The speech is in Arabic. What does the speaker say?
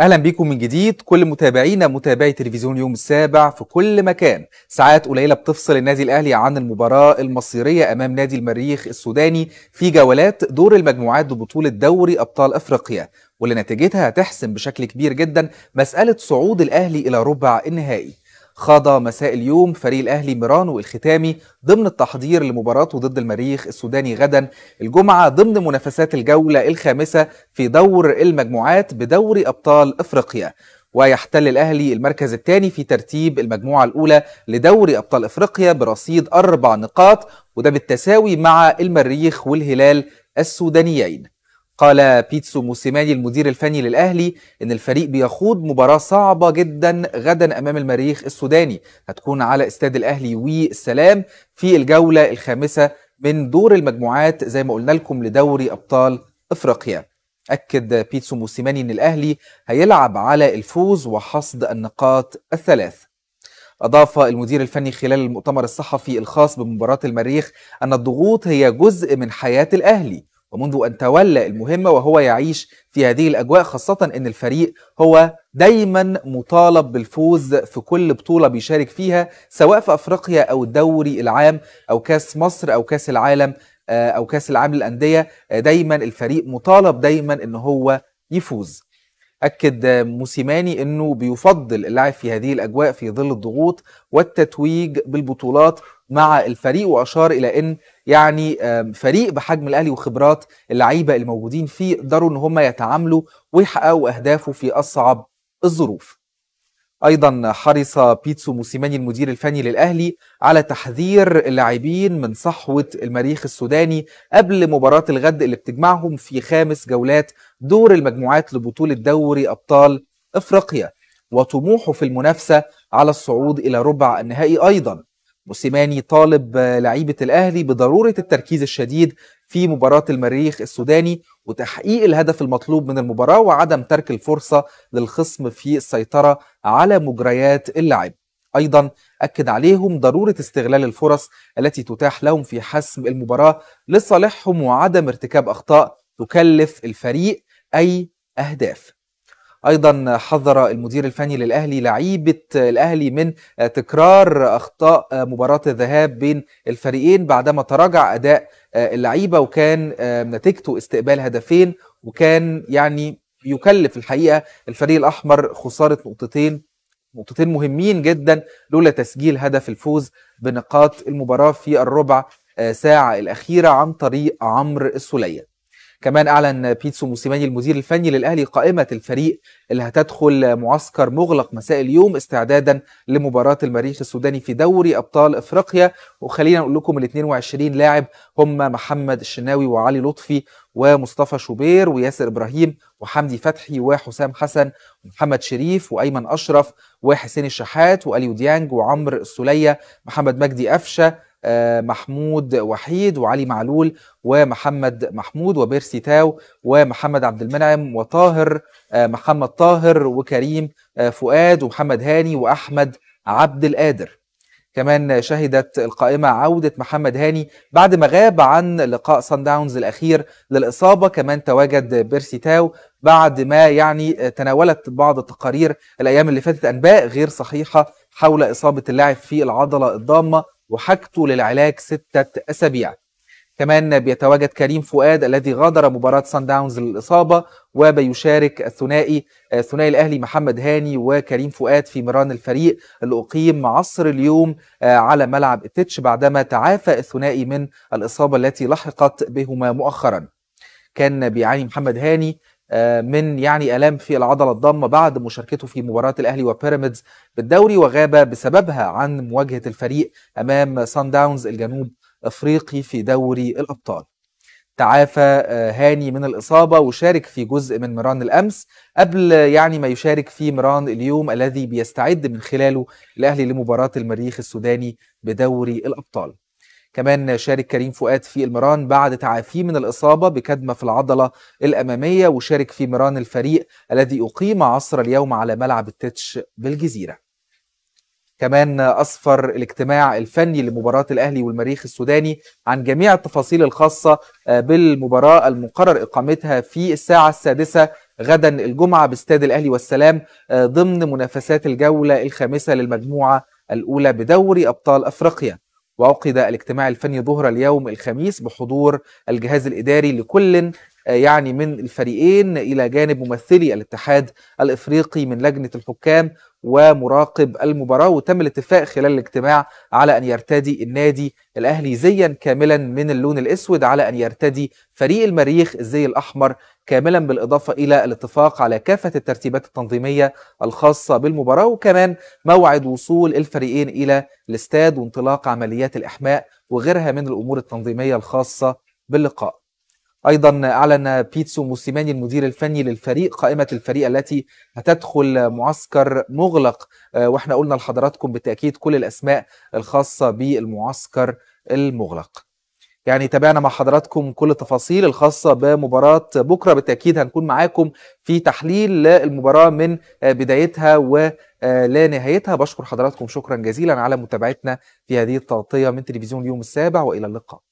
اهلا بيكم من جديد كل متابعينا متابعي تلفزيون يوم السابع في كل مكان ساعات قليله بتفصل النادي الاهلي عن المباراه المصيريه امام نادي المريخ السوداني في جولات دور المجموعات ببطوله دوري ابطال افريقيا واللي نتيجتها هتحسم بشكل كبير جدا مساله صعود الاهلي الى ربع النهائي خاض مساء اليوم فريق الأهلي ميرانو الختامي ضمن التحضير لمباراته ضد المريخ السوداني غدا الجمعة ضمن منافسات الجولة الخامسة في دور المجموعات بدوري أبطال إفريقيا ويحتل الأهلي المركز الثاني في ترتيب المجموعة الأولى لدوري أبطال إفريقيا برصيد أربع نقاط وده بالتساوي مع المريخ والهلال السودانيين قال بيتسو موسيماني المدير الفني للأهلي إن الفريق بيخوض مباراة صعبة جدا غدا أمام المريخ السوداني هتكون على استاد الأهلي والسلام في الجولة الخامسة من دور المجموعات زي ما قلنا لكم لدوري أبطال إفريقيا أكد بيتسو موسيماني إن الأهلي هيلعب على الفوز وحصد النقاط الثلاث أضاف المدير الفني خلال المؤتمر الصحفي الخاص بمباراة المريخ أن الضغوط هي جزء من حياة الأهلي ومنذ أن تولى المهمة وهو يعيش في هذه الأجواء خاصة أن الفريق هو دايما مطالب بالفوز في كل بطولة بيشارك فيها سواء في أفريقيا أو الدوري العام أو كاس مصر أو كاس العالم آه، أو كاس العالم للأندية آه، دايما الفريق مطالب دايما أن هو يفوز أكد موسيماني أنه بيفضل اللعب في هذه الأجواء في ظل الضغوط والتتويج بالبطولات مع الفريق وأشار إلى أن يعني فريق بحجم الأهلي وخبرات اللعيبة الموجودين فيه قدروا أن هم يتعاملوا ويحققوا أهدافه في أصعب الظروف ايضا حرص بيتسو موسيماني المدير الفني للاهلي على تحذير اللاعبين من صحوه المريخ السوداني قبل مباراه الغد اللي بتجمعهم في خامس جولات دور المجموعات لبطوله دوري ابطال افريقيا وطموحه في المنافسه على الصعود الى ربع النهائي ايضا موسيماني طالب لعيبه الاهلي بضروره التركيز الشديد في مباراة المريخ السوداني وتحقيق الهدف المطلوب من المباراة وعدم ترك الفرصة للخصم في السيطرة على مجريات اللعب أيضا أكد عليهم ضرورة استغلال الفرص التي تتاح لهم في حسم المباراة لصالحهم وعدم ارتكاب أخطاء تكلف الفريق أي أهداف ايضا حذر المدير الفني للاهلي لعيبه الاهلي من تكرار اخطاء مباراه الذهاب بين الفريقين بعدما تراجع اداء اللعيبه وكان نتيجته استقبال هدفين وكان يعني يكلف الحقيقه الفريق الاحمر خساره نقطتين نقطتين مهمين جدا لولا تسجيل هدف الفوز بنقاط المباراه في الربع ساعه الاخيره عن طريق عمرو السوليه كمان أعلن بيتسو موسيماني المدير الفني للأهلي قائمة الفريق اللي هتدخل معسكر مغلق مساء اليوم استعدادا لمباراة المريخ السوداني في دوري أبطال إفريقيا وخلينا نقول لكم ال 22 لاعب هم محمد الشناوي وعلي لطفي ومصطفى شوبير وياسر إبراهيم وحمدي فتحي وحسام حسن ومحمد شريف وأيمن أشرف وحسين الشحات وأليو ديانج وعمر السولية محمد مجدي قفشه آه، محمود وحيد وعلي معلول ومحمد محمود وبيرسي تاو ومحمد عبد المنعم وطاهر آه، محمد طاهر وكريم آه، فؤاد ومحمد هاني واحمد عبد القادر كمان شهدت القائمة عودة محمد هاني بعد ما غاب عن لقاء سان داونز الأخير للإصابة كمان تواجد بيرسي تاو بعد ما يعني تناولت بعض التقارير الأيام اللي فاتت أنباء غير صحيحة حول إصابة اللاعب في العضلة الضامة وحاجته للعلاج ستة أسابيع كمان بيتواجد كريم فؤاد الذي غادر مباراة سان داونز للإصابة وبيشارك الثنائي آه، الثنائي الأهلي محمد هاني وكريم فؤاد في مران الفريق اللي أقيم عصر اليوم آه، على ملعب التتش بعدما تعافى الثنائي من الإصابة التي لحقت بهما مؤخرا كان بيعاني محمد هاني آه، من يعني الام في العضله الضامه بعد مشاركته في مباراه الاهلي وبيراميدز بالدوري وغاب بسببها عن مواجهه الفريق امام سان داونز الجنوب افريقي في دوري الابطال. تعافى آه، هاني من الإصابة وشارك في جزء من مران الأمس قبل يعني ما يشارك في مران اليوم الذي بيستعد من خلاله الأهلي لمباراة المريخ السوداني بدوري الأبطال كمان شارك كريم فؤاد في المران بعد تعافيه من الإصابة بكدمة في العضلة الأمامية وشارك في مران الفريق الذي أقيم عصر اليوم على ملعب التتش بالجزيرة كمان أسفر الاجتماع الفني لمباراة الأهلي والمريخ السوداني عن جميع التفاصيل الخاصة آه، بالمباراة المقرر إقامتها في الساعة السادسة غدا الجمعة باستاد الأهلي والسلام آه، ضمن منافسات الجولة الخامسة للمجموعة الأولى بدوري أبطال أفريقيا وعقد الاجتماع الفني ظهر اليوم الخميس بحضور الجهاز الإداري لكل آه، يعني من الفريقين إلى جانب ممثلي الاتحاد الإفريقي من لجنة الحكام ومراقب المباراة وتم الاتفاق خلال الاجتماع على أن يرتدي النادي الأهلي زيا كاملا من اللون الأسود على أن يرتدي فريق المريخ الزي الأحمر كاملا بالإضافة إلى الاتفاق على كافة الترتيبات التنظيمية الخاصة بالمباراة وكمان موعد وصول الفريقين إلى الاستاد وانطلاق عمليات الإحماء وغيرها من الأمور التنظيمية الخاصة باللقاء ايضا اعلن بيتسو موسيماني المدير الفني للفريق قائمه الفريق التي هتدخل معسكر مغلق آه، واحنا قلنا لحضراتكم بالتاكيد كل الاسماء الخاصه بالمعسكر المغلق يعني تابعنا مع حضراتكم كل التفاصيل الخاصة بمباراة بكرة بالتأكيد هنكون معاكم في تحليل للمباراة من آه، بدايتها ولا آه، نهايتها بشكر حضراتكم شكرا جزيلا على متابعتنا في هذه التغطية من تلفزيون اليوم السابع وإلى اللقاء